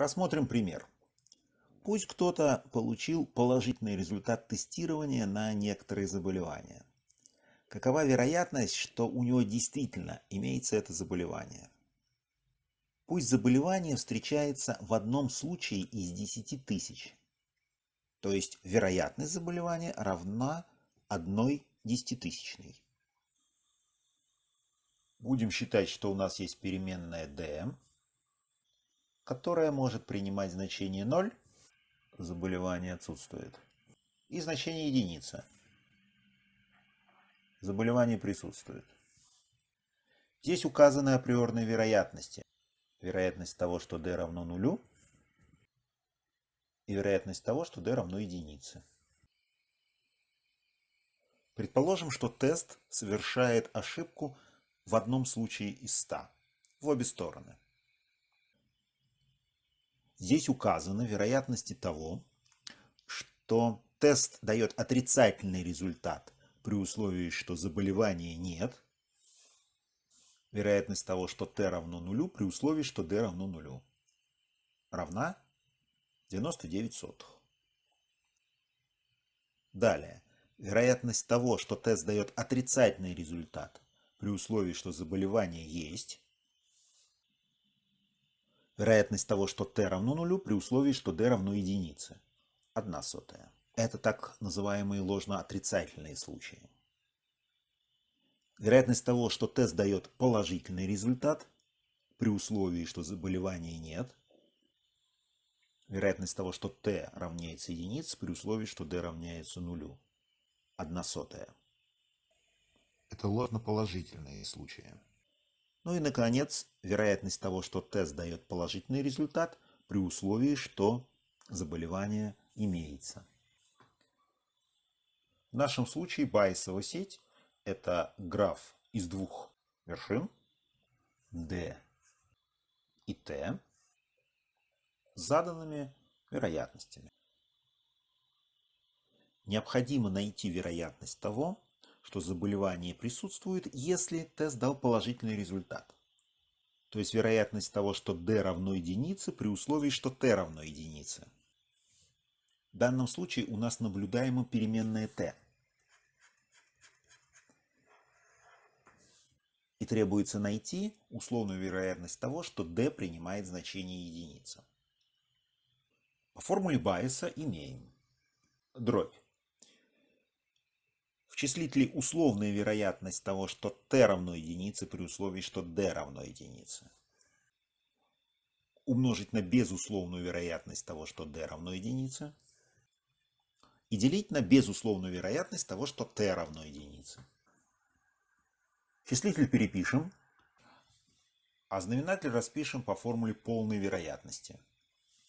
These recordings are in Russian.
Рассмотрим пример. Пусть кто-то получил положительный результат тестирования на некоторые заболевания. Какова вероятность, что у него действительно имеется это заболевание? Пусть заболевание встречается в одном случае из 10 тысяч. То есть вероятность заболевания равна 1 десятитысячной. Будем считать, что у нас есть переменная dm которое может принимать значение 0, заболевание отсутствует, и значение единица, заболевание присутствует. Здесь указаны априорные вероятности. Вероятность того, что d равно нулю, и вероятность того, что d равно единице. Предположим, что тест совершает ошибку в одном случае из 100, в обе стороны. Здесь указаны вероятности того, что тест дает отрицательный результат при условии, что заболевания нет. Вероятность того, что t равно нулю при условии, что d равно нулю. Равна 99 сотых. Далее. Вероятность того, что тест дает отрицательный результат при условии, что заболевание есть. Вероятность того, что t равно нулю при условии, что d равно единице. Одна сотая. Это так называемые ложно-отрицательные случаи. Вероятность того, что тест дает положительный результат, при условии, что заболевания нет. Вероятность того, что t равняется единице, при условии, что d равняется нулю. Одна сотая. Это ложноположительные случаи. Ну и, наконец, вероятность того, что тест дает положительный результат при условии, что заболевание имеется. В нашем случае байсовая сеть – это граф из двух вершин D и T с заданными вероятностями. Необходимо найти вероятность того, что заболевание присутствует, если тест дал положительный результат. То есть вероятность того, что d равно единице при условии, что t равно единице. В данном случае у нас наблюдаема переменная t. И требуется найти условную вероятность того, что d принимает значение единица. По формуле Байеса имеем дробь Числит ли условная вероятность того, что t равно единице при условии, что d равно единице? Умножить на безусловную вероятность того, что d равно единице. И делить на безусловную вероятность того, что t равно единице. Числитель перепишем, а знаменатель распишем по формуле полной вероятности.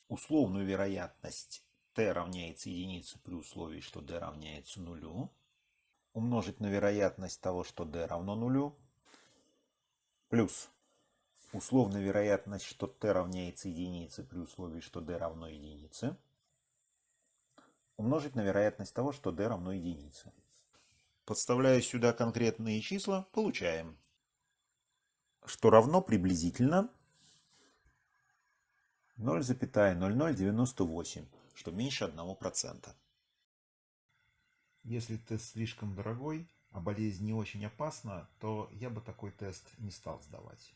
Условную вероятность t равняется единице при условии, что d равняется нулю умножить на вероятность того, что d равно нулю, плюс условная вероятность, что t равняется единице при условии, что d равно единице, умножить на вероятность того, что d равно единице. Подставляя сюда конкретные числа, получаем, что равно приблизительно 0,0098, что меньше 1%. Если тест слишком дорогой, а болезнь не очень опасна, то я бы такой тест не стал сдавать.